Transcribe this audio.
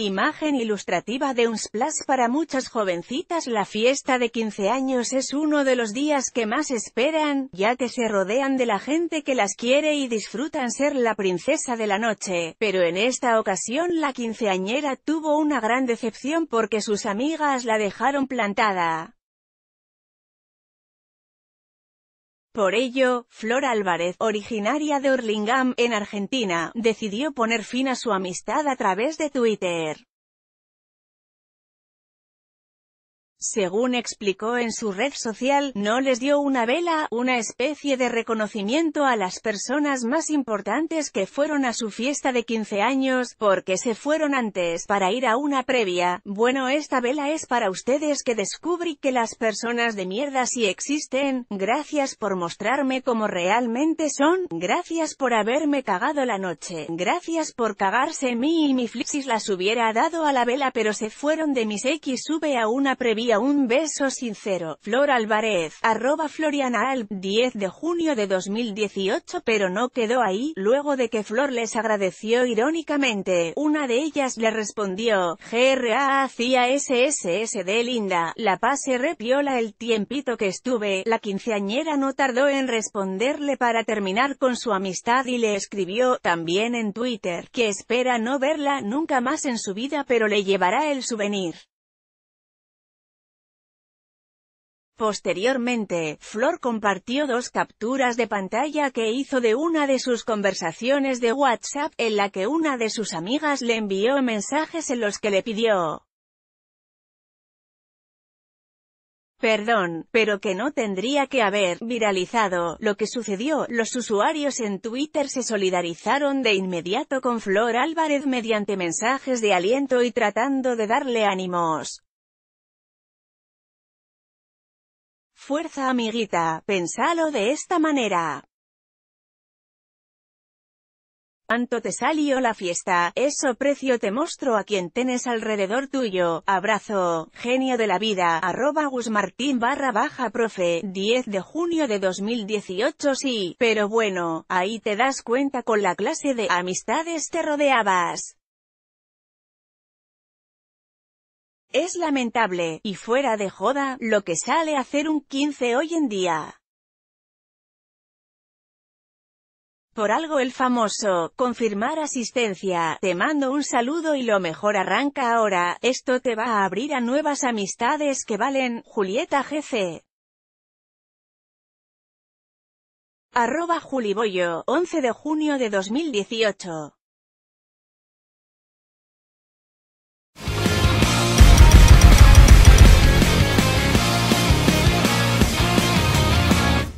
Imagen ilustrativa de un splash para muchas jovencitas La fiesta de 15 años es uno de los días que más esperan, ya que se rodean de la gente que las quiere y disfrutan ser la princesa de la noche. Pero en esta ocasión la quinceañera tuvo una gran decepción porque sus amigas la dejaron plantada. Por ello, Flora Álvarez, originaria de Hurlingham, en Argentina, decidió poner fin a su amistad a través de Twitter. Según explicó en su red social, no les dio una vela, una especie de reconocimiento a las personas más importantes que fueron a su fiesta de 15 años, porque se fueron antes, para ir a una previa. Bueno esta vela es para ustedes que descubrí que las personas de mierda sí existen, gracias por mostrarme como realmente son, gracias por haberme cagado la noche, gracias por cagarse mí y mi flipsis las hubiera dado a la vela pero se fueron de mis X sube a una previa un beso sincero, Flor Álvarez, arroba Florianaal, 10 de junio de 2018 pero no quedó ahí, luego de que Flor les agradeció irónicamente, una de ellas le respondió, GRA hacía SSS Linda, la pase repiola el tiempito que estuve, la quinceañera no tardó en responderle para terminar con su amistad y le escribió, también en Twitter, que espera no verla nunca más en su vida pero le llevará el souvenir. Posteriormente, Flor compartió dos capturas de pantalla que hizo de una de sus conversaciones de WhatsApp, en la que una de sus amigas le envió mensajes en los que le pidió perdón, pero que no tendría que haber viralizado lo que sucedió. Los usuarios en Twitter se solidarizaron de inmediato con Flor Álvarez mediante mensajes de aliento y tratando de darle ánimos. Fuerza amiguita, pensalo de esta manera. ¿Cuánto te salió la fiesta, eso precio te mostro a quien tienes alrededor tuyo, abrazo, genio de la vida, arroba gusmartín barra baja profe, 10 de junio de 2018 sí, pero bueno, ahí te das cuenta con la clase de amistades te rodeabas. Es lamentable, y fuera de joda, lo que sale a hacer un 15 hoy en día. Por algo el famoso, confirmar asistencia, te mando un saludo y lo mejor arranca ahora, esto te va a abrir a nuevas amistades que valen, Julieta GC. Arroba Juliboyo, 11 de junio de 2018.